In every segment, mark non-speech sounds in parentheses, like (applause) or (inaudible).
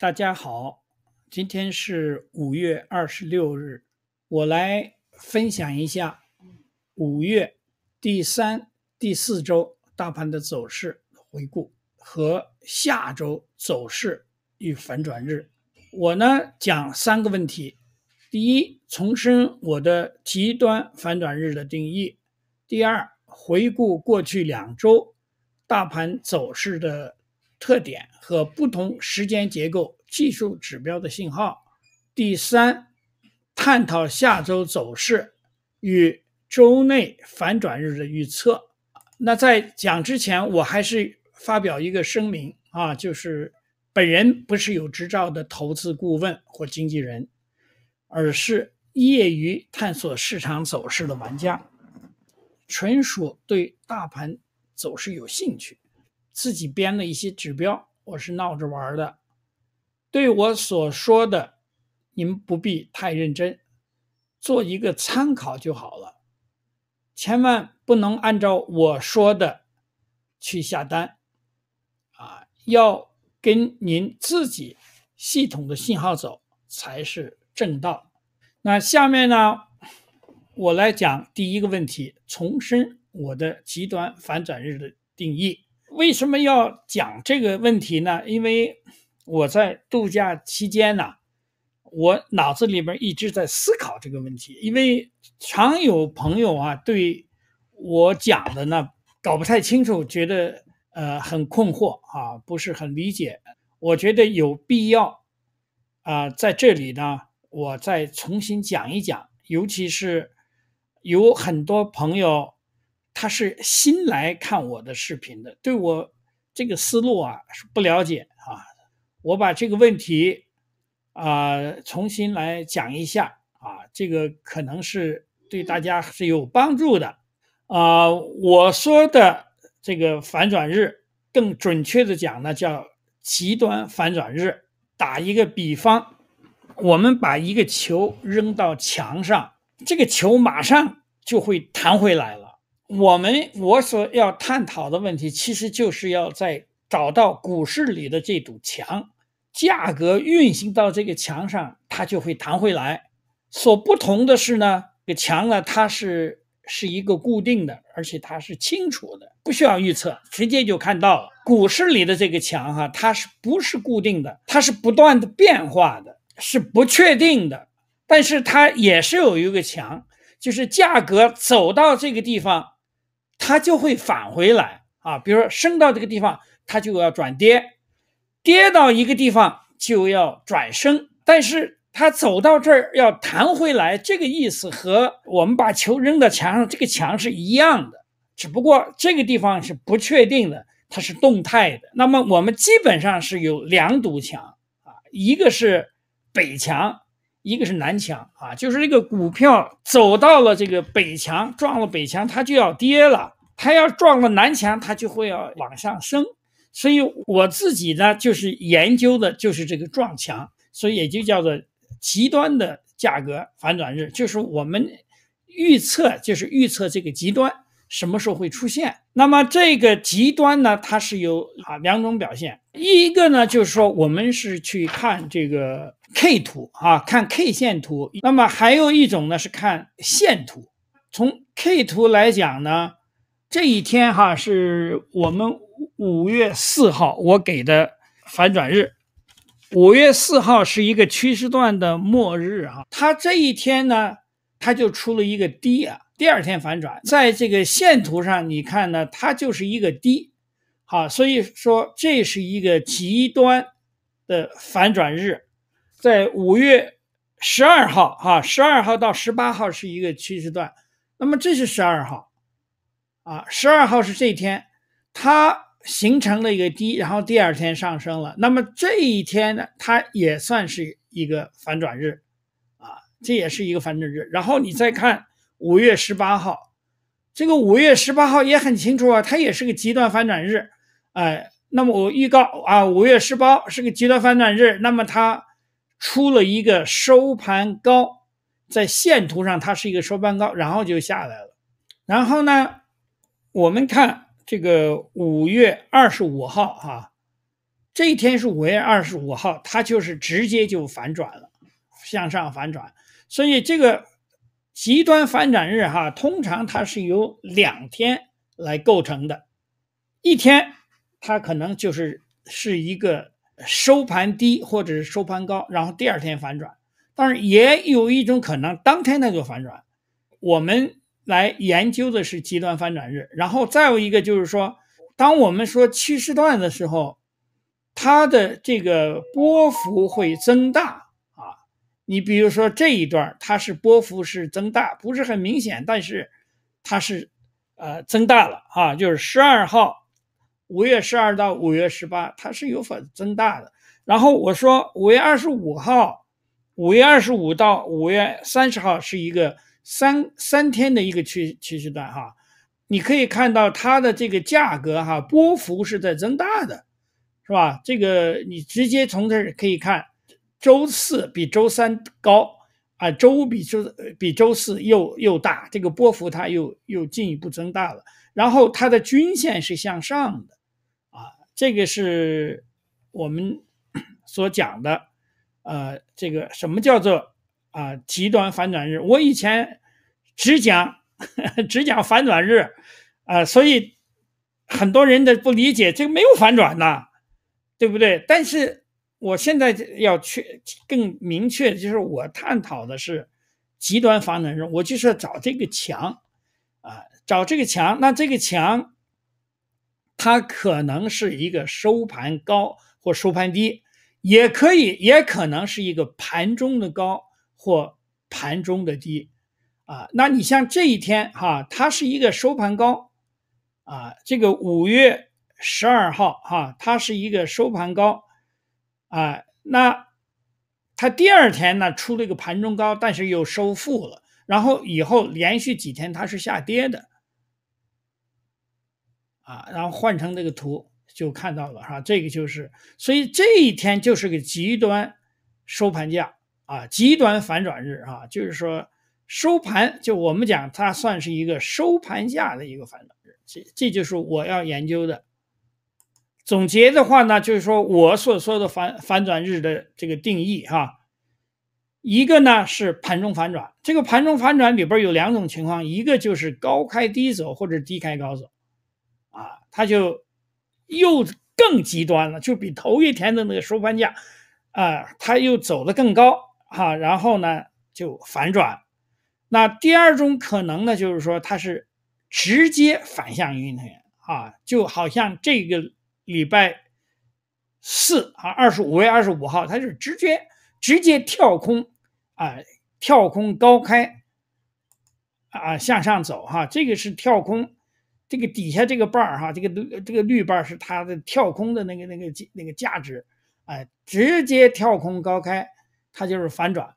大家好，今天是五月二十六日，我来分享一下五月第三、第四周大盘的走势回顾和下周走势与反转日。我呢讲三个问题：第一，重申我的极端反转日的定义；第二，回顾过去两周大盘走势的。特点和不同时间结构技术指标的信号。第三，探讨下周走势与周内反转日的预测。那在讲之前，我还是发表一个声明啊，就是本人不是有执照的投资顾问或经纪人，而是业余探索市场走势的玩家，纯属对大盘走势有兴趣。自己编的一些指标，我是闹着玩的。对我所说的，您不必太认真，做一个参考就好了。千万不能按照我说的去下单，啊，要跟您自己系统的信号走才是正道。那下面呢，我来讲第一个问题，重申我的极端反转日的定义。为什么要讲这个问题呢？因为我在度假期间呢，我脑子里面一直在思考这个问题。因为常有朋友啊对我讲的呢搞不太清楚，觉得呃很困惑啊，不是很理解。我觉得有必要啊，在这里呢，我再重新讲一讲，尤其是有很多朋友。他是新来看我的视频的，对我这个思路啊是不了解啊。我把这个问题啊重新来讲一下啊，这个可能是对大家是有帮助的啊。我说的这个反转日，更准确的讲呢叫极端反转日。打一个比方，我们把一个球扔到墙上，这个球马上就会弹回来了。我们我所要探讨的问题，其实就是要在找到股市里的这堵墙，价格运行到这个墙上，它就会弹回来。所不同的是呢，这个墙呢，它是是一个固定的，而且它是清楚的，不需要预测，直接就看到了。股市里的这个墙哈，它是不是固定的？它是不断的变化的，是不确定的。但是它也是有一个墙，就是价格走到这个地方。它就会返回来啊，比如说升到这个地方，它就要转跌；跌到一个地方就要转升。但是它走到这儿要弹回来，这个意思和我们把球扔到墙上，这个墙是一样的，只不过这个地方是不确定的，它是动态的。那么我们基本上是有两堵墙啊，一个是北墙。一个是南墙啊，就是这个股票走到了这个北墙，撞了北墙它就要跌了；它要撞了南墙，它就会要往上升。所以我自己呢，就是研究的就是这个撞墙，所以也就叫做极端的价格反转日，就是我们预测，就是预测这个极端。什么时候会出现？那么这个极端呢？它是有啊两种表现。一个呢，就是说我们是去看这个 K 图啊，看 K 线图。那么还有一种呢，是看线图。从 K 图来讲呢，这一天哈是我们五月四号我给的反转日。五月四号是一个趋势段的末日啊，它这一天呢，它就出了一个低啊。第二天反转，在这个线图上，你看呢，它就是一个低，好，所以说这是一个极端的反转日，在五月十二号，哈，十二号到十八号是一个趋势段，那么这是十二号，啊，十二号是这一天，它形成了一个低，然后第二天上升了，那么这一天呢，它也算是一个反转日，啊，这也是一个反转日，然后你再看。五月十八号，这个五月十八号也很清楚啊，它也是个极端反转日，哎，那么我预告啊，五月十八是个极端反转日，那么它出了一个收盘高，在线图上它是一个收盘高，然后就下来了。然后呢，我们看这个五月二十五号哈，这一天是五月二十五号，它就是直接就反转了，向上反转，所以这个。极端反转日，哈，通常它是由两天来构成的，一天它可能就是是一个收盘低或者是收盘高，然后第二天反转。当然，也有一种可能当天它就反转。我们来研究的是极端反转日，然后再有一个就是说，当我们说趋势段的时候，它的这个波幅会增大。你比如说这一段，它是波幅是增大，不是很明显，但是它是呃增大了哈，就是十二号，五月十二到五月十八，它是有所增大的。然后我说五月二十五号，五月二十五到五月三十号是一个三三天的一个趋趋势段哈，你可以看到它的这个价格哈，波幅是在增大的，是吧？这个你直接从这儿可以看。周四比周三高啊，周五比周比周四又又大，这个波幅它又又进一步增大了。然后它的均线是向上的，啊，这个是我们所讲的，呃，这个什么叫做啊极端反转日？我以前只讲 (laughs) 只讲反转日，啊，所以很多人的不理解，这个没有反转呐，对不对？但是。我现在要确更明确，就是我探讨的是极端发展中，我就是要找这个强，啊，找这个强。那这个强，它可能是一个收盘高或收盘低，也可以，也可能是一个盘中的高或盘中的低，啊，那你像这一天哈，它是一个收盘高，啊，这个五月十二号哈，它是一个收盘高。啊，那他第二天呢出了一个盘中高，但是又收复了，然后以后连续几天它是下跌的，啊，然后换成这个图就看到了，哈，这个就是，所以这一天就是个极端收盘价啊，极端反转日啊，就是说收盘，就我们讲它算是一个收盘价的一个反转日，这这就是我要研究的。总结的话呢，就是说我所说的反反转日的这个定义哈，一个呢是盘中反转，这个盘中反转里边有两种情况，一个就是高开低走或者低开高走，啊，它就又更极端了，就比头一天的那个收盘价啊，它又走得更高哈，然后呢就反转。那第二种可能呢，就是说它是直接反向运行啊，就好像这个。礼拜四啊，二十五月二十五号，它是直接直接跳空啊，跳空高开啊，向上走哈，这个是跳空，这个底下这个瓣儿哈，这个绿这个绿瓣是它的跳空的那个那个那个价值，哎，直接跳空高开，它就是反转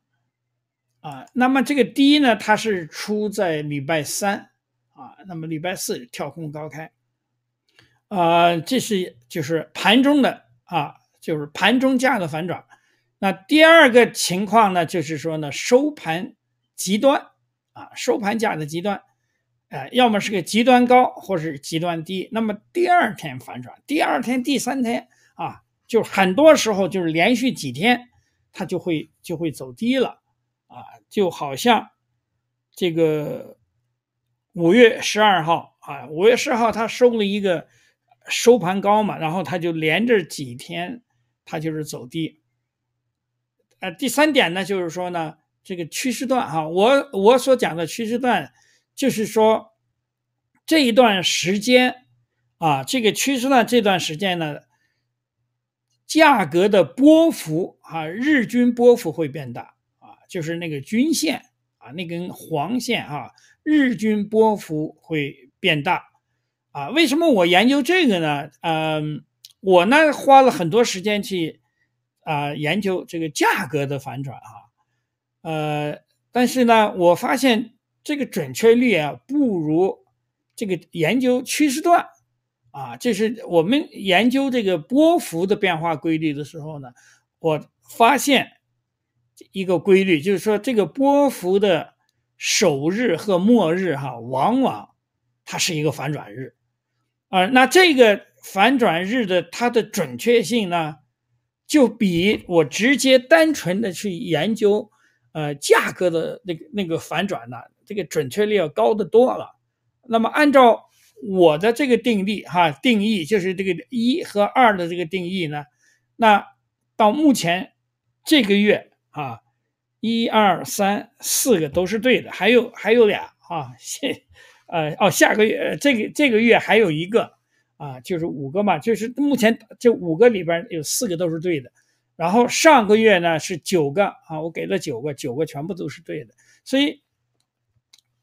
啊。那么这个低呢，它是出在礼拜三啊，那么礼拜四跳空高开。呃，这是就是盘中的啊，就是盘中价格反转。那第二个情况呢，就是说呢，收盘极端啊，收盘价的极端，啊，要么是个极端高，或是极端低。那么第二天反转，第二天、第三天啊，就很多时候就是连续几天，它就会就会走低了啊，就好像这个五月十二号啊，五月十号它收了一个。收盘高嘛，然后它就连着几天它就是走低。呃，第三点呢，就是说呢，这个趋势段哈，我我所讲的趋势段，就是说这一段时间啊，这个趋势段这段时间呢，价格的波幅啊，日均波幅会变大啊，就是那个均线啊，那根黄线啊，日均波幅会变大。啊，为什么我研究这个呢？嗯，我呢花了很多时间去啊研究这个价格的反转哈，呃，但是呢，我发现这个准确率啊不如这个研究趋势段啊，就是我们研究这个波幅的变化规律的时候呢，我发现一个规律，就是说这个波幅的首日和末日哈，往往它是一个反转日。啊，那这个反转日的它的准确性呢，就比我直接单纯的去研究，呃，价格的那个那个反转呢，这个准确率要高得多了。那么按照我的这个定义哈，定义就是这个一和二的这个定义呢，那到目前这个月啊，一二三四个都是对的，还有还有俩啊，谢。(laughs) 呃哦，下个月这个这个月还有一个啊，就是五个嘛，就是目前这五个里边有四个都是对的，然后上个月呢是九个啊，我给了九个，九个全部都是对的，所以，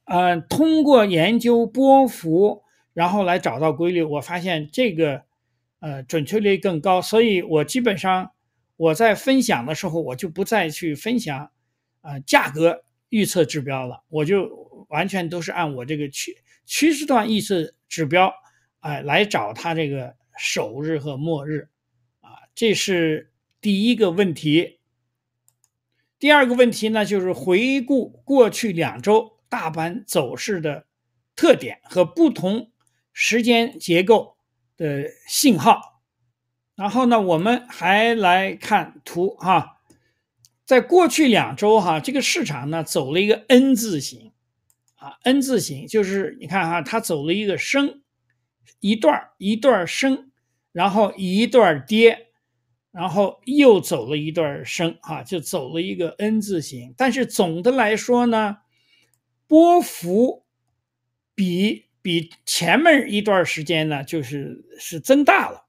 呃，通过研究波幅，然后来找到规律，我发现这个，呃，准确率更高，所以我基本上我在分享的时候，我就不再去分享呃价格预测指标了，我就。完全都是按我这个趋趋势段预测指标，哎，来找它这个首日和末日，啊，这是第一个问题。第二个问题呢，就是回顾过去两周大盘走势的特点和不同时间结构的信号。然后呢，我们还来看图哈，在过去两周哈，这个市场呢走了一个 N 字形。N 字形就是你看哈，它走了一个升一段一段升，然后一段跌，然后又走了一段升，哈，就走了一个 N 字形。但是总的来说呢，波幅比比前面一段时间呢，就是是增大了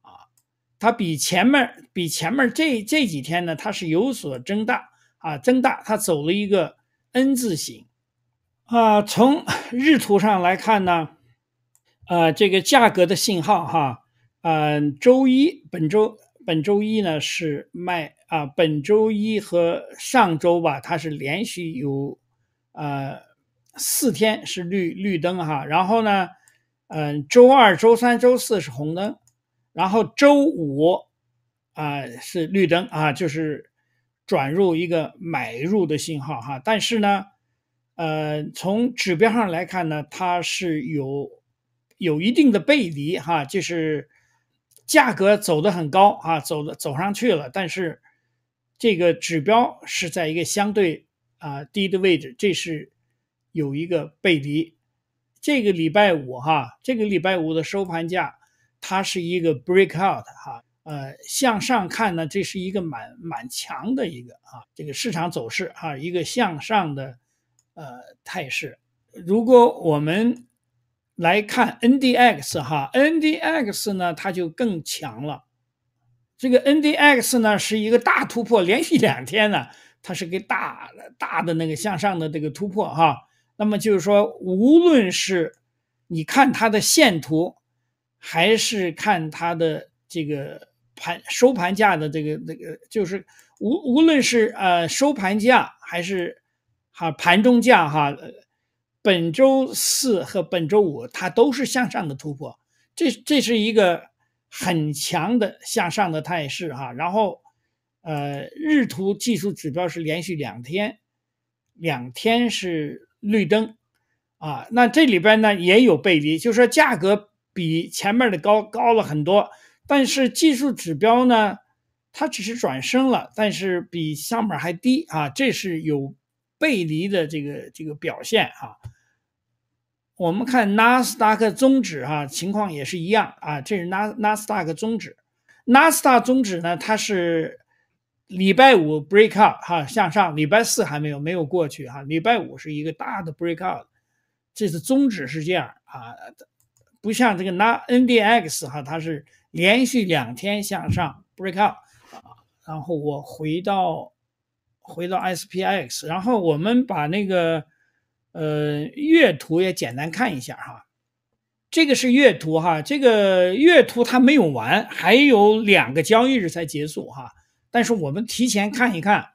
啊。它比前面比前面这这几天呢，它是有所增大啊，增大。它走了一个 N 字形。啊，从日图上来看呢，呃，这个价格的信号哈，嗯，周一本周本周一呢是卖啊，本周一和上周吧，它是连续有呃四天是绿绿灯哈，然后呢，嗯，周二、周三、周四是红灯，然后周五啊是绿灯啊，就是转入一个买入的信号哈，但是呢。呃，从指标上来看呢，它是有有一定的背离哈，就是价格走的很高啊，走的走上去了，但是这个指标是在一个相对啊低的位置，这是有一个背离。这个礼拜五哈，这个礼拜五的收盘价，它是一个 breakout 哈，呃，向上看呢，这是一个蛮蛮强的一个啊，这个市场走势哈，一个向上的。呃，态势。如果我们来看 N D X 哈，N D X 呢，它就更强了。这个 N D X 呢，是一个大突破，连续两天呢，它是个大大的那个向上的这个突破哈。那么就是说，无论是你看它的线图，还是看它的这个盘收盘价的这个那个，就是无无论是呃收盘价还是。啊，盘中价哈，本周四和本周五它都是向上的突破，这这是一个很强的向上的态势哈。然后，呃，日图技术指标是连续两天，两天是绿灯，啊，那这里边呢也有背离，就是说价格比前面的高高了很多，但是技术指标呢它只是转升了，但是比上面还低啊，这是有。背离的这个这个表现哈，我们看纳斯达克终指哈情况也是一样啊，这是纳纳斯达克综指，纳斯达克终指呢它是礼拜五 break out 哈向上，礼拜四还没有没有过去哈，礼拜五是一个大的 break out，这是综指是这样啊，不像这个纳 N D X 哈它是连续两天向上 break out 啊，然后我回到。回到 SPX，然后我们把那个呃月图也简单看一下哈，这个是月图哈，这个月图它没有完，还有两个交易日才结束哈，但是我们提前看一看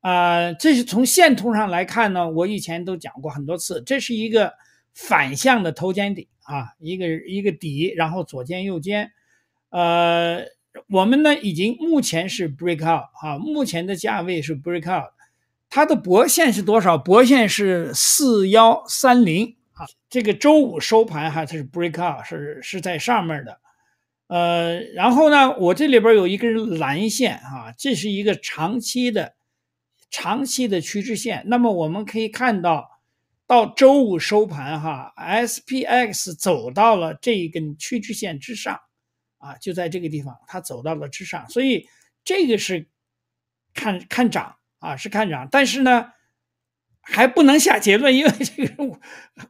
啊，这是从线图上来看呢，我以前都讲过很多次，这是一个反向的头肩底啊，一个一个底，然后左肩右肩，呃。我们呢，已经目前是 break out 啊，目前的价位是 break out，它的博线是多少？博线是四幺三零啊，这个周五收盘哈、它是 break out，是是在上面的。呃，然后呢，我这里边有一根蓝线啊，这是一个长期的、长期的趋势线。那么我们可以看到，到周五收盘哈，S P X 走到了这一根趋势线之上。啊，就在这个地方，它走到了之上，所以这个是看看涨啊，是看涨，但是呢，还不能下结论，因为这个五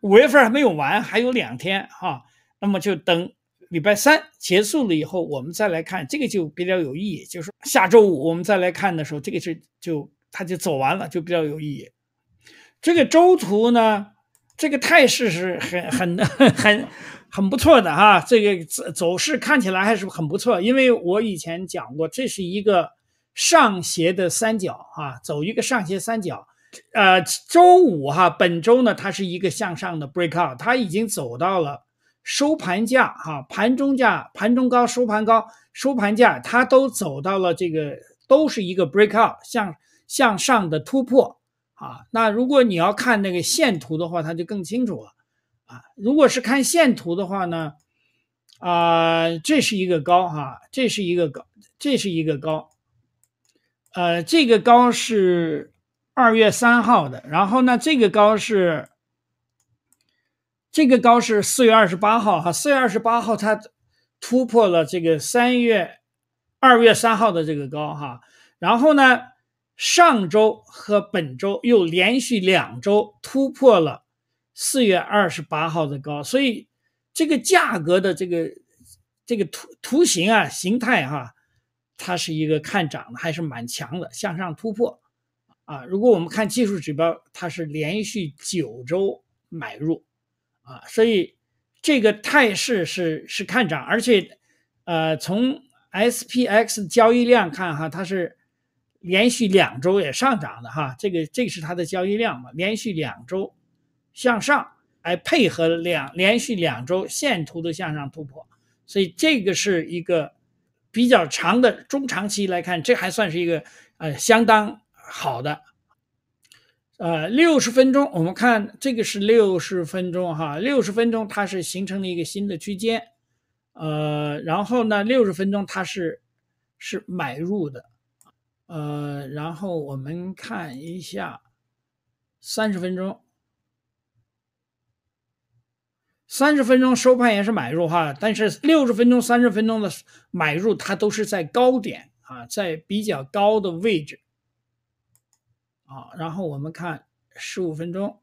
五月份还没有完，还有两天哈，那么就等礼拜三结束了以后，我们再来看这个就比较有意义，就是下周五我们再来看的时候，这个是就它就走完了，就比较有意义。这个周图呢，这个态势是很很很。(laughs) 很不错的哈，这个走走势看起来还是很不错，因为我以前讲过，这是一个上斜的三角哈，走一个上斜三角，呃，周五哈本周呢，它是一个向上的 breakout，它已经走到了收盘价哈，盘中价盘中高收盘高收盘价，它都走到了这个都是一个 breakout，向向上的突破啊。那如果你要看那个线图的话，它就更清楚了。啊，如果是看线图的话呢，啊，这是一个高哈，这是一个高，这是一个高，呃，这个高是二月三号的，然后呢，这个高是这个高是四月二十八号哈，四月二十八号它突破了这个三月二月三号的这个高哈，然后呢，上周和本周又连续两周突破了。四月二十八号的高，所以这个价格的这个这个图图形啊形态哈，它是一个看涨的，还是蛮强的向上突破啊。如果我们看技术指标，它是连续九周买入啊，所以这个态势是是看涨，而且呃，从 S P X 交易量看哈，它是连续两周也上涨的哈，这个这是它的交易量嘛，连续两周。向上，来配合两连续两周线图的向上突破，所以这个是一个比较长的中长期来看，这还算是一个呃相当好的。呃，六十分钟我们看这个是六十分钟哈，六十分钟它是形成了一个新的区间，呃，然后呢六十分钟它是是买入的，呃，然后我们看一下三十分钟。三十分钟收盘也是买入哈，但是六十分钟、三十分钟的买入它都是在高点啊，在比较高的位置啊。然后我们看十五分钟，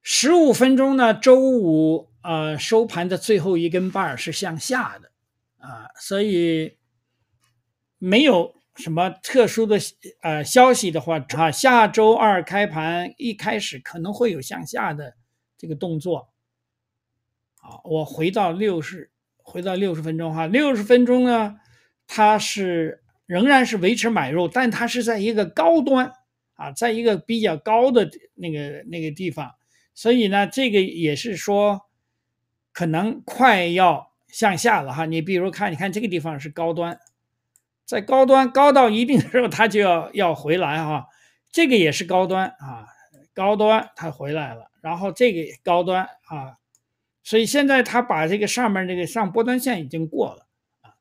十五分钟呢，周五啊收盘的最后一根棒是向下的啊，所以没有什么特殊的呃消息的话，啊下周二开盘一开始可能会有向下的。这个动作，好，我回到六十，回到六十分钟哈，六十分钟呢，它是仍然是维持买入，但它是在一个高端啊，在一个比较高的那个那个地方，所以呢，这个也是说，可能快要向下了哈。你比如看，你看这个地方是高端，在高端高到一定的时候，它就要要回来哈。这个也是高端啊，高端它回来了。然后这个高端啊，所以现在他把这个上面这个上波段线已经过了啊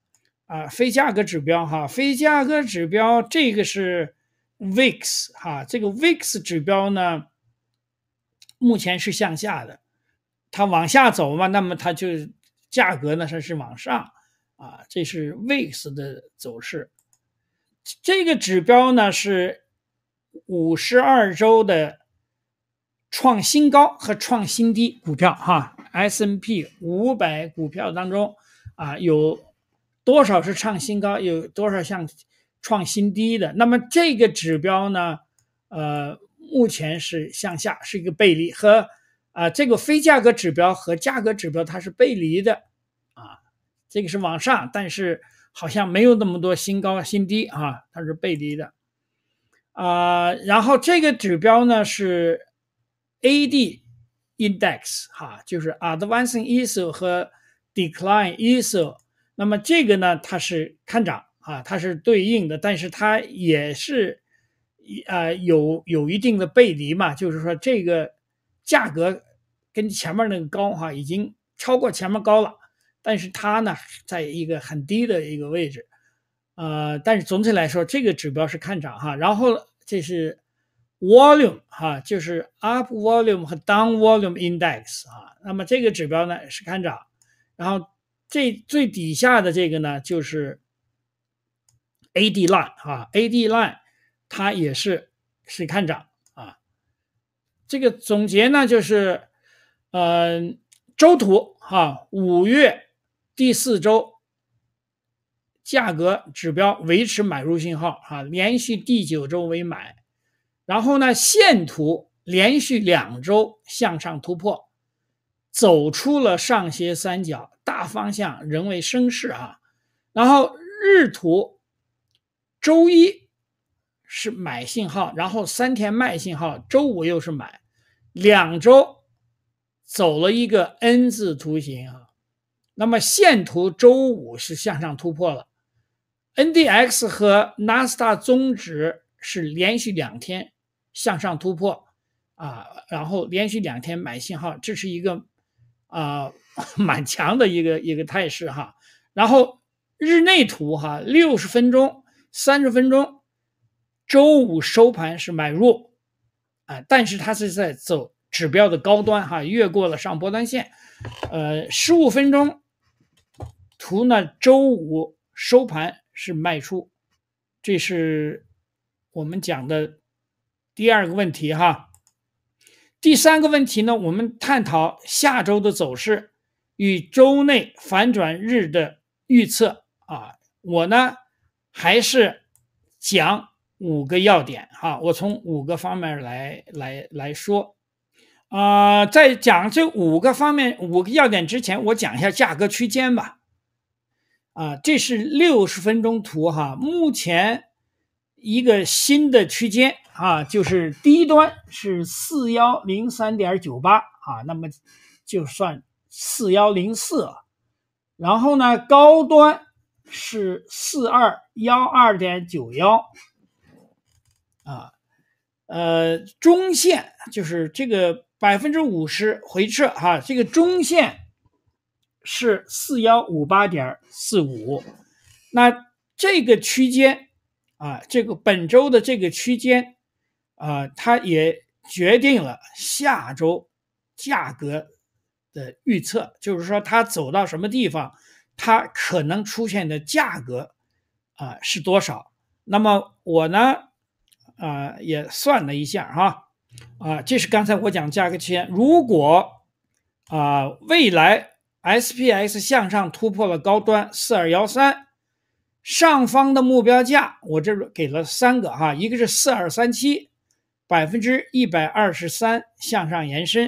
啊，非价格指标哈，非价格指标这个是 VIX 哈，这个 VIX 指标呢目前是向下的，它往下走嘛，那么它就价格呢它是往上啊，这是 VIX 的走势，这个指标呢是五十二周的。创新高和创新低股票，哈，S M P 五百股票当中啊，有多少是创新高，有多少像创新低的？那么这个指标呢，呃，目前是向下，是一个背离和啊，这个非价格指标和价格指标它是背离的啊，这个是往上，但是好像没有那么多新高新低啊，它是背离的啊，然后这个指标呢是。AD Index 哈，就是 Advancing Iso 和 Decline Iso，那么这个呢，它是看涨啊，它是对应的，但是它也是，啊有有一定的背离嘛，就是说这个价格跟前面那个高哈，已经超过前面高了，但是它呢，在一个很低的一个位置，呃，但是总体来说，这个指标是看涨哈，然后这是。Volume 哈就是 Up Volume 和 Down Volume Index 啊，那么这个指标呢是看涨，然后这最底下的这个呢就是 AD Line 啊，AD Line 它也是是看涨啊。这个总结呢就是，嗯，周图哈，五月第四周价格指标维持买入信号哈，连续第九周为买。然后呢，线图连续两周向上突破，走出了上斜三角，大方向仍为升势啊。然后日图，周一，是买信号，然后三天卖信号，周五又是买，两周，走了一个 N 字图形啊。那么线图周五是向上突破了，N D X 和纳斯达克综指是连续两天。向上突破，啊，然后连续两天买信号，这是一个，啊，(laughs) 蛮强的一个一个态势哈。然后日内图哈，六十分钟、三十分钟，周五收盘是买入，啊，但是它是在走指标的高端哈，越过了上波段线。呃，十五分钟图呢，周五收盘是卖出，这是我们讲的。第二个问题哈，第三个问题呢？我们探讨下周的走势与周内反转日的预测啊。我呢还是讲五个要点哈，我从五个方面来来来说。呃，在讲这五个方面五个要点之前，我讲一下价格区间吧。啊，这是六十分钟图哈，目前。一个新的区间啊，就是低端是四幺零三点九八啊，那么就算四幺零四，然后呢，高端是四二幺二点九幺啊，呃，中线就是这个百分之五十回撤哈，这个中线是四幺五八点四五，那这个区间。啊，这个本周的这个区间，啊，它也决定了下周价格的预测，就是说它走到什么地方，它可能出现的价格啊是多少。那么我呢，啊，也算了一下哈，啊，这是刚才我讲价格区间，如果啊未来 S P S 向上突破了高端四二幺三。上方的目标价，我这给了三个哈，一个是四二三七，百分之一百二十三向上延伸；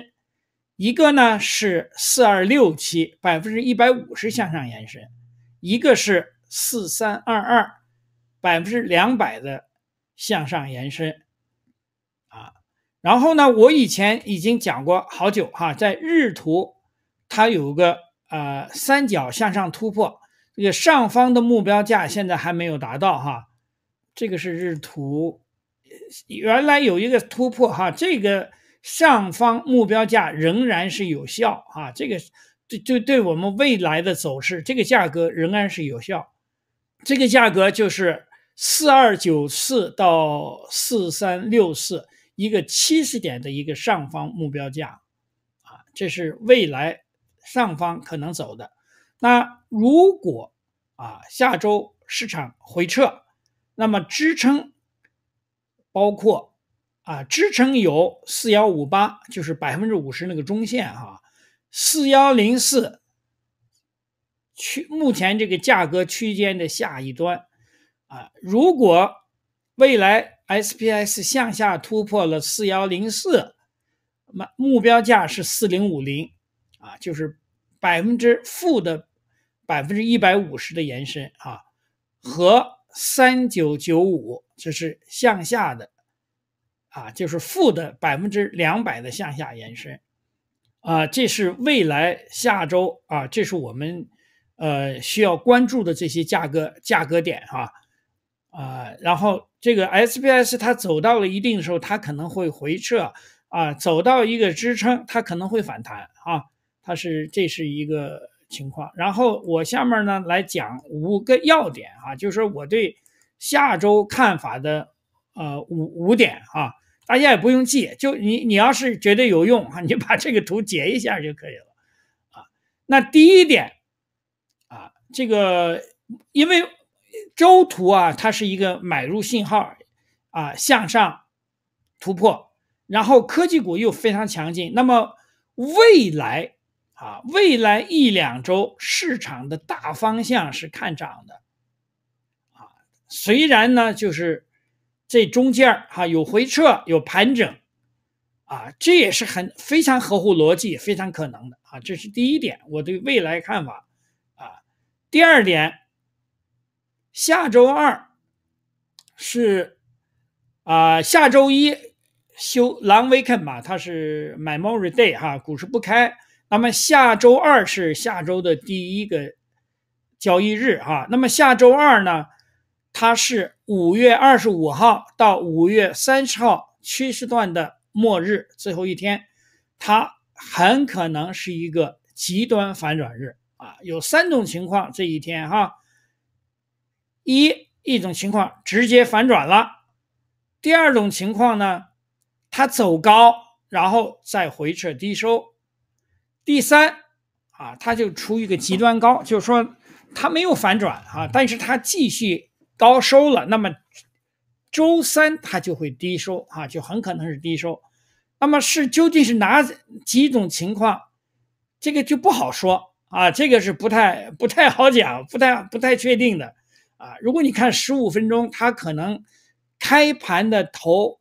一个呢是四二六七，百分之一百五十向上延伸；一个是四三二二，百分之两百的向上延伸。啊，然后呢，我以前已经讲过好久哈，在日图它有个呃三角向上突破。这个上方的目标价现在还没有达到哈，这个是日图，原来有一个突破哈，这个上方目标价仍然是有效啊，这个对对对我们未来的走势，这个价格仍然是有效，这个价格就是四二九四到四三六四，一个七十点的一个上方目标价啊，这是未来上方可能走的。那如果啊下周市场回撤，那么支撑包括啊支撑有四幺五八，就是百分之五十那个中线哈，四幺零四区目前这个价格区间的下一端啊，如果未来 S P S 向下突破了四幺零四，那目标价是四零五零啊，就是百分之负的。百分之一百五十的延伸啊，和三九九五，这是向下的啊，就是负的百分之两百的向下延伸啊，这是未来下周啊，这是我们呃需要关注的这些价格价格点啊啊，然后这个 S b S 它走到了一定的时候，它可能会回撤啊，走到一个支撑，它可能会反弹啊，它是这是一个。情况，然后我下面呢来讲五个要点啊，就是我对下周看法的呃五五点啊，大家也不用记，就你你要是觉得有用啊，你把这个图截一下就可以了啊。那第一点啊，这个因为周图啊，它是一个买入信号啊，向上突破，然后科技股又非常强劲，那么未来。啊，未来一两周市场的大方向是看涨的，啊，虽然呢，就是这中间儿哈有回撤、有盘整，啊，这也是很非常合乎逻辑、非常可能的啊。这是第一点，我对未来看法。啊，第二点，下周二是啊，下周一休 Long Weekend 嘛，它是 m e m o r y Day 哈，股市不开。那么下周二是下周的第一个交易日啊。那么下周二呢，它是五月二十五号到五月三十号趋势段的末日，最后一天，它很可能是一个极端反转日啊。有三种情况，这一天哈，一一种情况直接反转了；第二种情况呢，它走高然后再回撤低收。第三，啊，它就处于一个极端高，就是说它没有反转啊，但是它继续高收了。那么，周三它就会低收啊，就很可能是低收。那么是究竟是哪几种情况？这个就不好说啊，这个是不太不太好讲，不太不太确定的啊。如果你看十五分钟，它可能开盘的头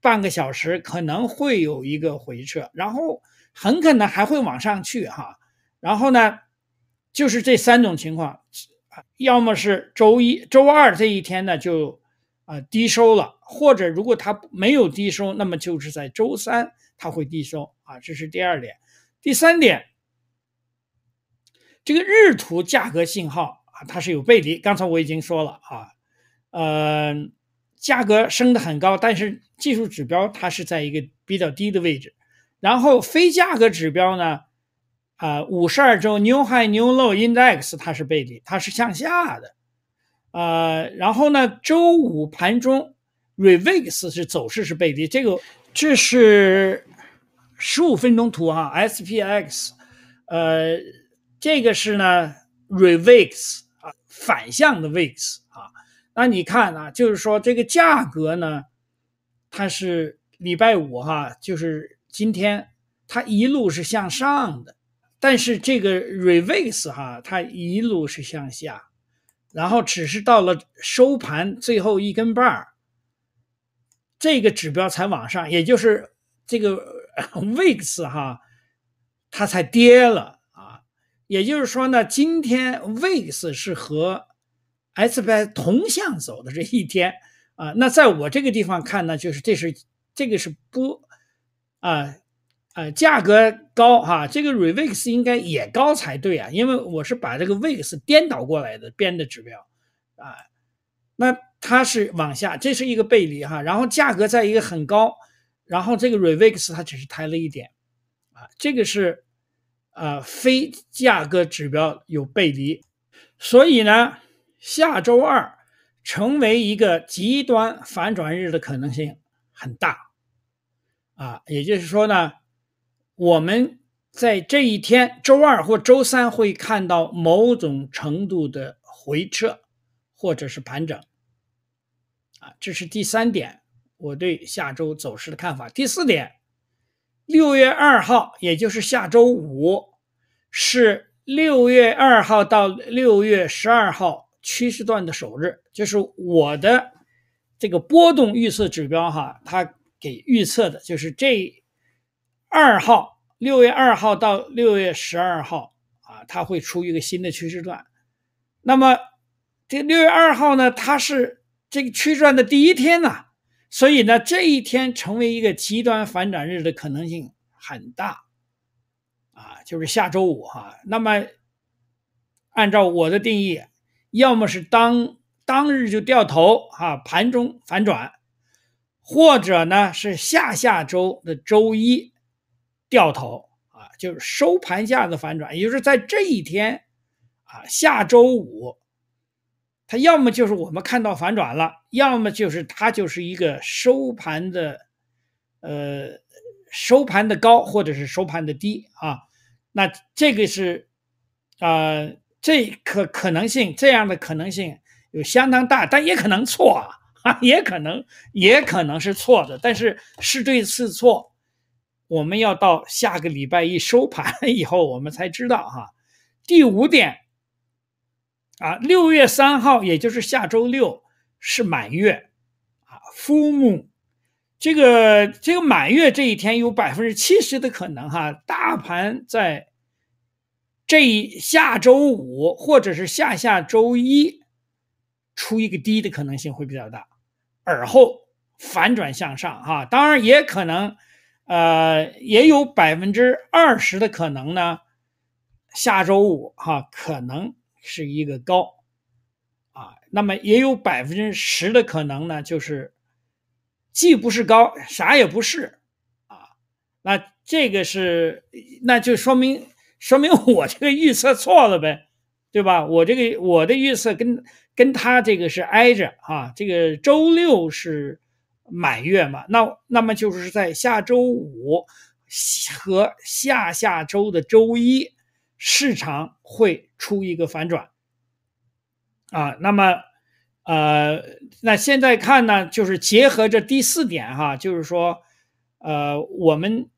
半个小时可能会有一个回撤，然后。很可能还会往上去哈，然后呢，就是这三种情况，要么是周一周二这一天呢就啊低收了，或者如果它没有低收，那么就是在周三它会低收啊，这是第二点，第三点，这个日图价格信号啊它是有背离，刚才我已经说了啊，嗯，价格升的很高，但是技术指标它是在一个比较低的位置。然后非价格指标呢，啊，五十二周 New high New low index 它是背离，它是向下的，啊，然后呢，周五盘中 revix 是走势是背离，这个这是十五分钟图啊，SPX，呃，这个是呢 revix 啊，反向的 v i x 啊，那你看啊，就是说这个价格呢，它是礼拜五哈，就是。今天它一路是向上的，但是这个 reverse 哈，它一路是向下，然后只是到了收盘最后一根棒儿，这个指标才往上，也就是这个 weeks (laughs) 哈，它才跌了啊。也就是说呢，今天 weeks 是和 S P 同向走的这一天啊。那在我这个地方看呢，就是这是这个是波。啊，呃，价格高哈，这个 revix 应该也高才对啊，因为我是把这个 w i x 颠倒过来的编的指标，啊，那它是往下，这是一个背离哈，然后价格在一个很高，然后这个 revix 它只是抬了一点，啊，这个是呃非价格指标有背离，所以呢，下周二成为一个极端反转日的可能性很大。啊，也就是说呢，我们在这一天，周二或周三会看到某种程度的回撤，或者是盘整。啊，这是第三点，我对下周走势的看法。第四点，六月二号，也就是下周五，是六月二号到六月十二号趋势段的首日，就是我的这个波动预测指标哈，它。预测的就是这二号，六月二号到六月十二号啊，它会出一个新的趋势段。那么这六月二号呢，它是这个趋势段的第一天呢，所以呢，这一天成为一个极端反转日的可能性很大啊，就是下周五哈。那么按照我的定义，要么是当当日就掉头啊，盘中反转。或者呢是下下周的周一掉头啊，就是收盘价的反转，也就是在这一天啊，下周五，它要么就是我们看到反转了，要么就是它就是一个收盘的呃收盘的高或者是收盘的低啊，那这个是啊这可可能性这样的可能性有相当大，但也可能错啊。(laughs) 也可能也可能是错的，但是是对是错，我们要到下个礼拜一收盘 (laughs) 以后，我们才知道哈。第五点，啊，六月三号，也就是下周六是满月啊，夫木，这个这个满月这一天有百分之七十的可能哈，大盘在这一下周五或者是下下周一出一个低的可能性会比较大。而后反转向上，哈，当然也可能，呃，也有百分之二十的可能呢。下周五，哈，可能是一个高，啊，那么也有百分之十的可能呢，就是既不是高，啥也不是，啊，那这个是，那就说明说明我这个预测错了呗。对吧？我这个我的预测跟跟他这个是挨着啊。这个周六是满月嘛？那那么就是在下周五和下下周的周一，市场会出一个反转啊。那么呃，那现在看呢，就是结合着第四点哈，就是说呃，我们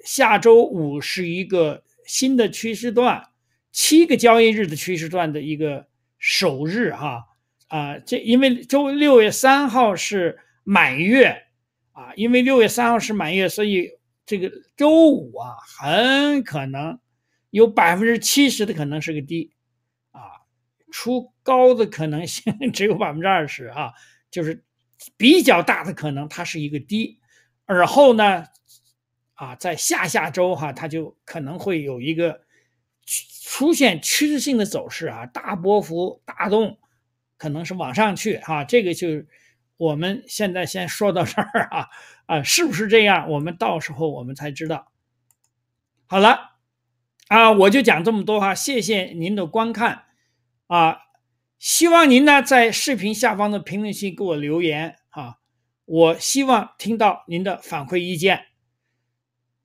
下周五是一个新的趋势段。七个交易日的趋势段的一个首日哈啊，这因为周六月三号是满月啊，因为六月三号是满月，所以这个周五啊很可能有百分之七十的可能是个低啊，出高的可能性 (laughs) 只有百分之二十啊，就是比较大的可能它是一个低，而后呢啊在下下周哈它就可能会有一个。出现趋势性的走势啊，大波幅大动，可能是往上去啊。这个就我们现在先说到这儿啊啊，是不是这样？我们到时候我们才知道。好了，啊，我就讲这么多哈，谢谢您的观看啊，希望您呢在视频下方的评论区给我留言啊，我希望听到您的反馈意见。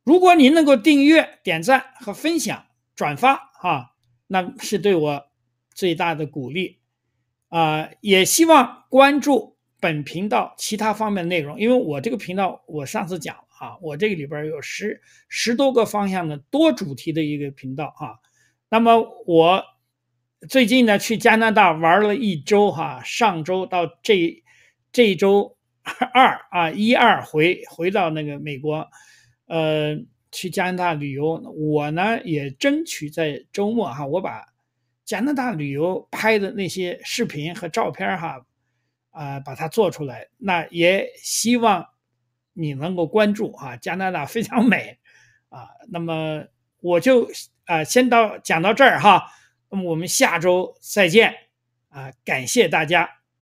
如果您能够订阅、点赞和分享。转发啊，那是对我最大的鼓励啊！也希望关注本频道其他方面的内容，因为我这个频道，我上次讲啊，我这个里边有十十多个方向的多主题的一个频道啊。那么我最近呢去加拿大玩了一周哈，上周到这这周二啊一二回回到那个美国，呃。去加拿大旅游，我呢也争取在周末哈，我把加拿大旅游拍的那些视频和照片哈，啊，把它做出来。那也希望你能够关注哈，加拿大非常美啊。那么我就啊先到讲到这儿哈，那么我们下周再见啊，感谢大家。